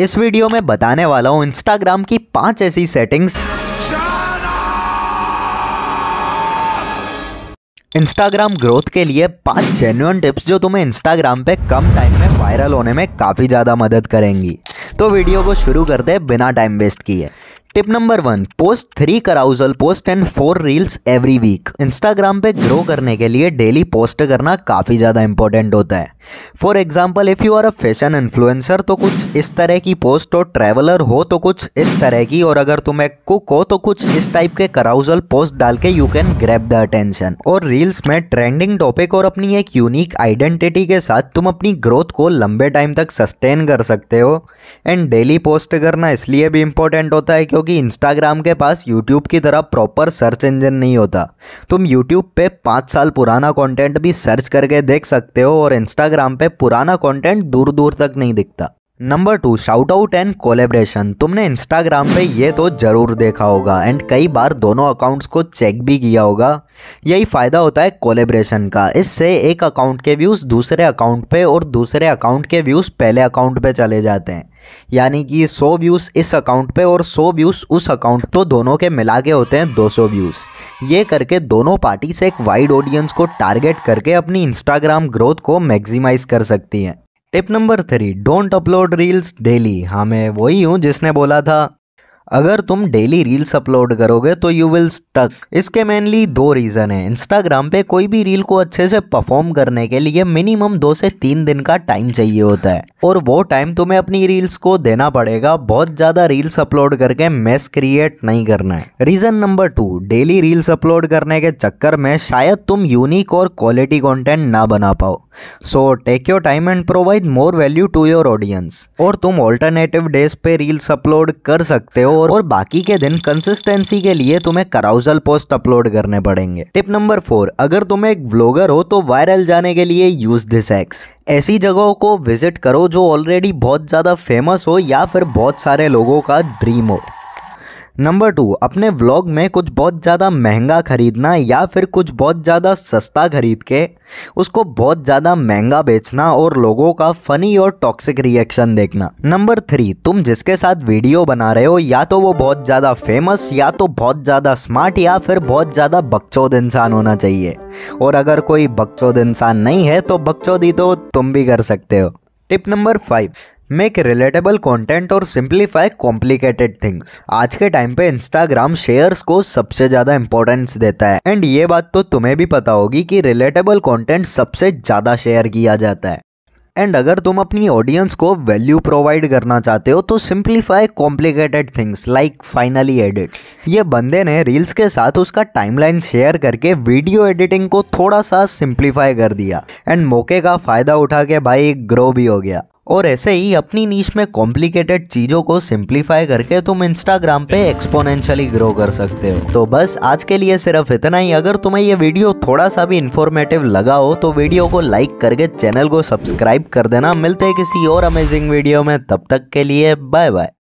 इस वीडियो में बताने वाला हूँ इंस्टाग्राम की पांच ऐसी सेटिंग्स इंस्टाग्राम ग्रोथ के लिए पांच जेन्यून टिप्स जो तुम्हें इंस्टाग्राम पे कम टाइम में वायरल होने में काफ़ी ज़्यादा मदद करेंगी तो वीडियो को शुरू करते हैं बिना टाइम वेस्ट किए tip number one post three carousel post and four reels every week Instagram पे ग्रो करने के लिए डेली पोस्ट करना काफ़ी ज़्यादा इंपॉर्टेंट होता है for example if you are a fashion influencer तो कुछ इस तरह की पोस्ट और ट्रैवलर हो तो कुछ इस तरह की और अगर तुम एक कुक हो तो कुछ इस टाइप के कराउजल पोस्ट डाल के you can grab the attention और रील्स में ट्रेंडिंग टॉपिक और अपनी एक यूनिक आइडेंटिटी के साथ तुम अपनी ग्रोथ को लंबे टाइम तक सस्टेन कर सकते हो एंड डेली पोस्ट करना इसलिए भी इम्पोर्टेंट होता है क्योंकि इंस्टाग्राम के पास यूट्यूब की तरह प्रॉपर सर्च इंजन नहीं होता तुम यूट्यूब पे पाँच साल पुराना कॉन्टेंट भी सर्च करके देख सकते हो और इंस्टाग्राम इंस्टाग्राम पे पुराना कंटेंट दूर दूर तक नहीं दिखता number two shout out and collaboration तुमने इंस्टाग्राम पे ये तो ज़रूर देखा होगा एंड कई बार दोनों अकाउंट्स को चेक भी किया होगा यही फ़ायदा होता है कोलेब्रेशन का इससे एक अकाउंट के व्यूज़ दूसरे अकाउंट पे और दूसरे अकाउंट के व्यूज़ पहले अकाउंट पे चले जाते हैं यानी कि 100 व्यूज़ इस अकाउंट पे और 100 व्यूज़ उस अकाउंट तो दोनों के मिला के होते हैं 200 व्यूज़ ये करके दोनों पार्टी से एक वाइड ऑडियंस को टारगेट करके अपनी इंस्टाग्राम ग्रोथ को मैक्सिमाइज़ कर सकती हैं tip number three don't upload reels daily हाँ मैं वही हूँ जिसने बोला था अगर तुम डेली रील्स अपलोड करोगे तो यू विल स्टक इसके मेनली दो रीज़न है इंस्टाग्राम पे कोई भी रील को अच्छे से परफॉर्म करने के लिए मिनिमम दो से तीन दिन का टाइम चाहिए होता है और वो टाइम तुम्हें अपनी रील्स को देना पड़ेगा बहुत ज़्यादा रील्स अपलोड करके मेस क्रिएट नहीं करना है reason number two daily reels upload करने के चक्कर में शायद तुम यूनिक और क्वालिटी कॉन्टेंट ना बना पाओ so take your time and provide more value to your audience और तुम ऑल्टरनेटिव डेज पे रील्स अपलोड कर सकते हो और, और बाकी के दिन कंसिस्टेंसी के लिए तुम्हें कराउजल पोस्ट अपलोड करने पड़ेंगे टिप नंबर फोर अगर तुम एक ब्लॉगर हो तो वायरल जाने के लिए यूज दिस एक्स ऐसी जगहों को विजिट करो जो ऑलरेडी बहुत ज़्यादा फेमस हो या फिर बहुत सारे लोगों का ड्रीम हो नंबर टू अपने व्लॉग में कुछ बहुत ज़्यादा महंगा खरीदना या फिर कुछ बहुत ज़्यादा सस्ता खरीद के उसको बहुत ज़्यादा महंगा बेचना और लोगों का फ़नी और टॉक्सिक रिएक्शन देखना नंबर थ्री तुम जिसके साथ वीडियो बना रहे हो या तो वो बहुत ज़्यादा फेमस या तो बहुत ज़्यादा स्मार्ट या फिर बहुत ज़्यादा बकचौद इंसान होना चाहिए और अगर कोई बकचौद इंसान नहीं है तो बकचौदी तो तुम भी कर सकते हो tip number five make relatable content और सिंप्लीफाई कॉम्प्लिकेटेड थिंग्स आज के टाइम पे इंस्टाग्राम शेयर्स को सबसे ज्यादा इंपॉर्टेंस देता है एंड ये बात तो तुम्हें भी पता होगी कि रिलेटेबल कॉन्टेंट सबसे ज्यादा शेयर किया जाता है एंड अगर तुम अपनी ऑडियंस को वैल्यू प्रोवाइड करना चाहते हो तो simplify complicated things like finally edits ये बंदे ने रील्स के साथ उसका टाइमलाइन शेयर करके वीडियो एडिटिंग को थोड़ा सा सिंप्लीफाई कर दिया एंड मौके का फ़ायदा उठा के भाई ग्रो भी हो गया और ऐसे ही अपनी नीच में कॉम्प्लिकेटेड चीज़ों को सिंप्लीफाई करके तुम इंस्टाग्राम पे एक्सपोनेंशियली ग्रो कर सकते हो तो बस आज के लिए सिर्फ इतना ही अगर तुम्हें ये वीडियो थोड़ा सा भी इन्फॉर्मेटिव लगा हो तो वीडियो को लाइक करके चैनल को सब्सक्राइब कर देना मिलते हैं किसी और अमेजिंग वीडियो में तब तक के लिए बाय बाय